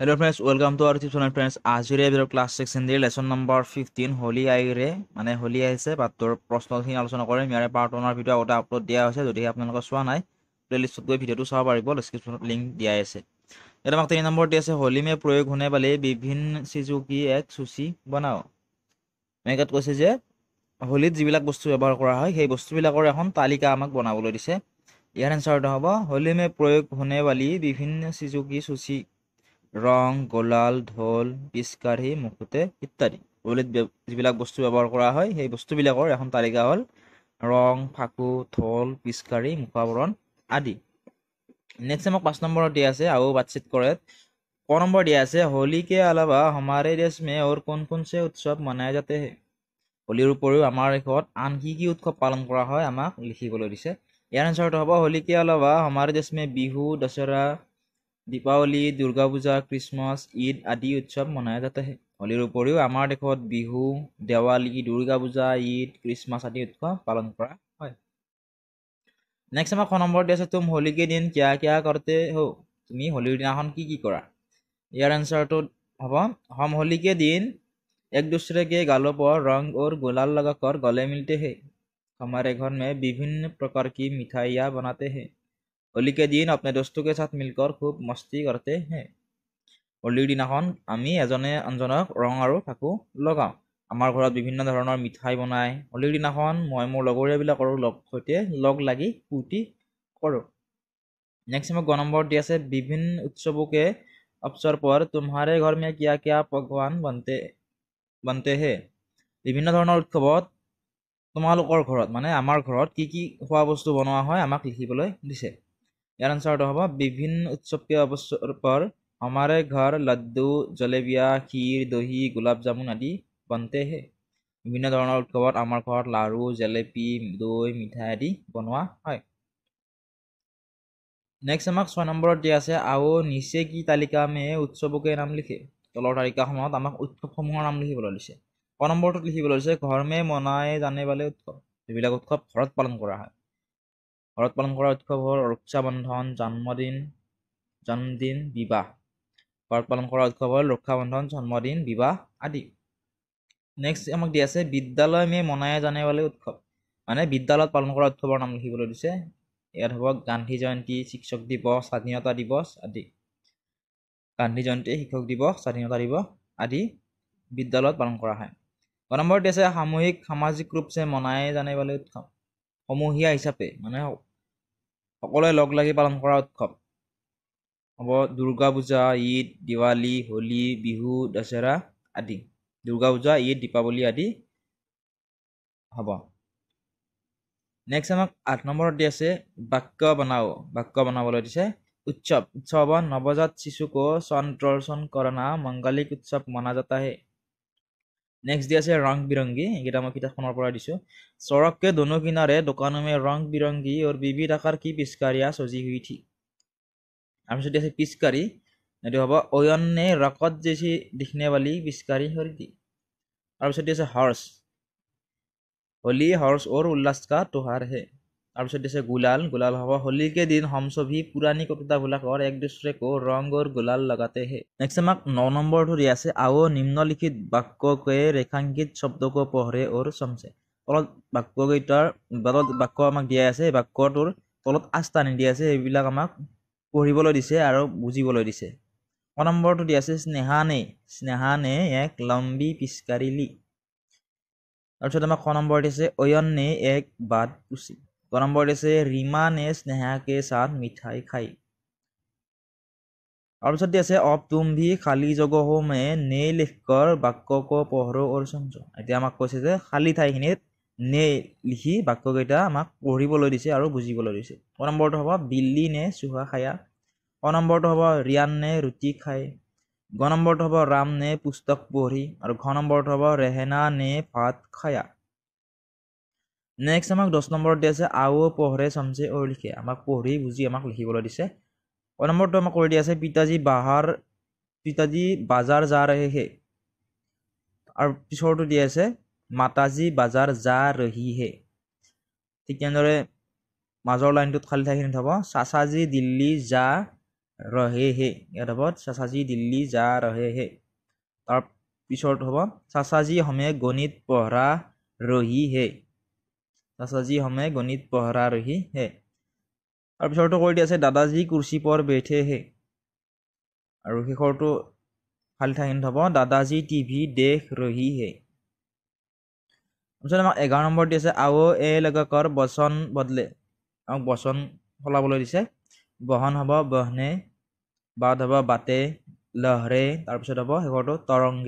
hello' friends welcome to our tips friends আজিৰে ভিতৰত class sixteen the lesson number fifteen Holi আইৰে মানে হলি আহিছে পাঠটোৰ প্ৰশ্নখিনি আলোচনা কৰিম ইয়াৰে পাৰ্ট ওৱানৰ ভিডিঅ' আগতে আপলোড দিয়া হৈছে যদিহে আপোনালোকে চোৱা নাই প্লেলিষ্টত গৈ ভিডিঅ'টো চাব পাৰিব ডিছক্ৰিপশ্যনত লিংক দিয়াই আছে ইয়াত আমাক তিনি নম্বৰ দি আছে হলি মে প্ৰয়োগ হোনে বালি বিভিন চিজুকি এক চুচি বনাওঁ মেগাত কৈছে যে হোলীত যিবিলাক বস্তু ব্যৱহাৰ কৰা হয় সেই বস্তুবিলাকৰ এখন তালিকা আমাক বনাবলৈ দিছে ইয়াৰ এনচাৰটো হ'ব হলি মে প্ৰয়োগ হোনে বালি বিভিন চিজুকি চুচি ৰং গোলাল ঢোল পিচকাঢ়ি মুকুতে ইত্যাদি উলিত যিবিলাক বস্তু ব্যৱহাৰ কৰা হয় সেই বস্তুবিলাকৰ এখন তালিকা হ'ল ৰং ফাকু ঢোল পিচকাঢ়ি মুখাৱৰণ আদি নেক্সট আমাক পাঁচ নম্বৰত দিয়া আছে আৰু বাতচিত কৰে ক নম্বৰ দিয়া আছে হোলীকে অলাবা আমাৰ দেশ মে অৰ কোন কোন চে উৎসৱ মনাই যাতে হোলীৰ উপৰিও আমাৰ দেশত আন কি কি উৎসৱ পালন কৰা হয় আমাক লিখিবলৈ দিছে ইয়াৰ এঞ্চাৰটো হ'ব হোলীকে অলাবা আমাৰ দেশ মে বিহু দশহৰা दीपावली दुर्गा पूजा क्रिसमस ईद आदि उत्सव मनाया जाता है होलर उपरी आम देश विहु देवाली दुर्गा पूजा ईद क्रिसमस आदि उत्सव पालन कर नेक्स्ट आम नम्बर दी तुम के दिन क्या क्या करते हो तुम होलर दिनाखन कि यार एन्सार तो हम हम के दिन एक दूसरे के गालों पर रंग और गुलाल लगाकर गले मिलते हैं हमारे घर में विभिन्न प्रकार की मिठाइयाँ बनाते हैं অলি কেইদিন আপনাৰ দোষটোকে চাথ মিল্কৰ খুব মস্তি কৰোঁতে হে হলিৰ দিনাখন আমি এজনে আনজনক ৰং আৰু ফাকু লগাওঁ আমাৰ ঘৰত বিভিন্ন ধৰণৰ মিঠাই বনায় হলিৰ দিনাখন মই মোৰ লগৰীয়াবিলাকৰো লগ সৈতে লগ লাগি ফূৰ্তি কৰোঁ নেক্সট মোক গ নম্বৰ দি আছে বিভিন্ন উৎসৱকে অৱসৰ পৰ তোমাৰে ঘৰ মে কিয়া কিয়া পকৱান বনতে বনতে হে বিভিন্ন ধৰণৰ উৎসৱত তোমালোকৰ ঘৰত মানে আমাৰ ঘৰত কি কি খোৱা বস্তু বনোৱা হয় আমাক লিখিবলৈ দিছে ইয়াৰ আনচাৰটো হ'ব বিভিন্ন উৎসৱীয় অৱসৰপৰ আমাৰে ঘৰ লাড্ডু জলেবিয়া ক্ষীৰ দহি গোলাপ জামুন আদি বনতেহে বিভিন্ন ধৰণৰ উৎসৱত আমাৰ ঘৰত লাড়ু জেলেপি দৈ মিঠাই আদি বনোৱা হয় নেক্সট আমাক ছয় নম্বৰত দিয়া আছে আৰু নিচে কি তালিকা আমি উৎসৱকে নাম লিখে তলৰ তালিকাসমূহত আমাক উৎসৱসমূহৰ নাম লিখিবলৈ লৈছে ক নম্বৰটোত লিখিবলৈ লৈছে ঘৰ মে মনাই জানে বালে উৎসৱ এইবিলাক উৎসৱ ঘৰত পালন কৰা হয় ঘৰত পালন কৰা উৎসৱ হ'ল ৰক্ষাবন্ধন জন্মদিন জন্মদিন বিবাহ ঘৰত পালন কৰা উৎসৱ হ'ল ৰক্ষাবন্ধন জন্মদিন বিবাহ আদি নেক্সট আমাক দি আছে বিদ্যালয় মে মনাই জানে বালে উৎসৱ মানে বিদ্যালয়ত পালন কৰা উৎসৱৰ নাম লিখিবলৈ দিছে ইয়াত হ'ব গান্ধী জয়ন্তী শিক্ষক দিৱস স্বাধীনতা দিৱস আদি গান্ধী জয়ন্তী শিক্ষক দিৱস স্বাধীনতা দিৱস আদি বিদ্যালয়ত পালন কৰা হয় দ নম্বৰ আছে সামূহিক সামাজিক ৰূপচে মনাই জানে বোলে উৎসৱ সমূহীয়া হিচাপে মানে সকলোৱে লগ লাগি পালন কৰা উৎসৱ হ'ব দুৰ্গা পূজা ঈদ দিৱালী হোলী বিহু দশহেৰা আদি দুৰ্গা পূজা ঈদ দীপাৱলী আদি হ'ব নেক্সট আমাক আঠ নম্বৰত দি আছে বাক্য বনাওঁ বাক্য বনাবলৈ দিছে উৎসৱ উৎসৱ হ'ব নৱজাত শিশুকো চন দৰ্শন কৰণা মংগলিক উৎসৱ মনা যাতাহে নেক্সট দিয়া আছে ৰং বিৰংগী এইকেইটা মই কিতাপখনৰ পৰা দিছোঁ চৰককে দোনো কিনাৰে দোকানমে ৰং বিৰংগী আৰু বিবিধ আকাৰ কি পিচকাৰীয়া চজি হৈ উঠি তাৰপিছত দিয়া আছে পিচকাৰী এইটো হ'ব অয়নে ৰকত যেচি দিখনে বালি পিচকাৰী হৰি দি তাৰপিছত দিয়া আছে হৰ্চ হলি হৰ্চ অৰ উল্লাস কা তোহাৰ হে তাৰপিছত দিছে গোলাল গোলাল হ'ব হলিকে দিন হমছবি পুৰণি কবিতা বিলাকৰ এক দুচৰে কৌ ৰংগৰ গোলাল লগাতে হে নেক্সট আমাক ন নম্বৰটো দিয়া আছে আৱ নিম্নলিখিত বাক্যকে ৰেখাংকিত শব্দক পঢ়ে অৰ চমছে তলত বাক্যকেইটাৰ বাটত বাক্য আমাক দিয়া আছে বাক্যটোৰ তলত আস্থা নিদিয়া আছে সেইবিলাক আমাক পঢ়িবলৈ দিছে আৰু বুজিবলৈ দিছে ক নম্বৰটো দিয়া আছে স্নেহা স্নেহানে স্নেহানে এক লম্বি পিচকাৰিলি তাৰপিছত আমাক ক নম্বৰ দিছে নে এক বাট পুচি দহ নম্বৰ দিছে ৰীমা নে স্নেহাকে চাঁদ মিঠাই খাই তাৰপিছত দিছে অপ তুম্ভি খালী জগ হোমে নে লিখকৰ বাক্য ক পহৰ অৰ্চঞ্চ এতিয়া আমাক কৈছে যে খালী ঠাইখিনিত নে লিখি বাক্যকেইটা আমাক পঢ়িবলৈ দিছে আৰু বুজিবলৈ দিছে অ নম্বৰটো হ'ব বিল্লী নে চুহা খায়া অ নম্বৰটো হ'ব ৰিয়ান নে ৰুটি খাই গ নম্বৰটো হ'ব ৰাম নে পুস্তক পঢ়ি আৰু ঘ নম্বৰটো হ'ব ৰেহেনা নে ভাত খায়া নেক্সট আমাক দহ নম্বৰত দিয়া আছে আও পঢ়ৰে চমচে অ লিখে আমাক পঢ়ি বুজি আমাক লিখিবলৈ দিছে অ নম্বৰটো আমাক কৰি দিয়া আছে পিতাজী বাহাৰ পিতাজী বাজাৰ যা ৰহে হে আৰু পিছৰটো দিয়া আছে মাতাজী বাজাৰ যা ৰহি হে ঠিক তেনেদৰে মাজৰ লাইনটোত খালী থাকিখিনিত হ'ব চাচাজী দিল্লী যা হে ইয়াত হ'ব চাচাজী দিল্লী যা হে তাৰ পিছৰটো হ'ব চাচাজী সমে গণিত পঢ়া ৰহি হে দাদাজী হমে গণিত পহৰা ৰহি হে আৰু পিছৰটো কৈ দিয়া আছে দাদাজী কুৰ্চি পৰ বেঠে হে আৰু শেষৰটো ফালি থাকিন থব দাদাজী টিভি দেশ ৰহি হে তাৰপিছত আমাক এঘাৰ নম্বৰ দি আছে আও এ লগাকৰ বচন বদলে আমাক বচন সলাবলৈ দিছে বহন হ'ব বহনে বাট হ'ব বাটে লহৰে তাৰপিছত হ'ব শেষৰটো তৰংগে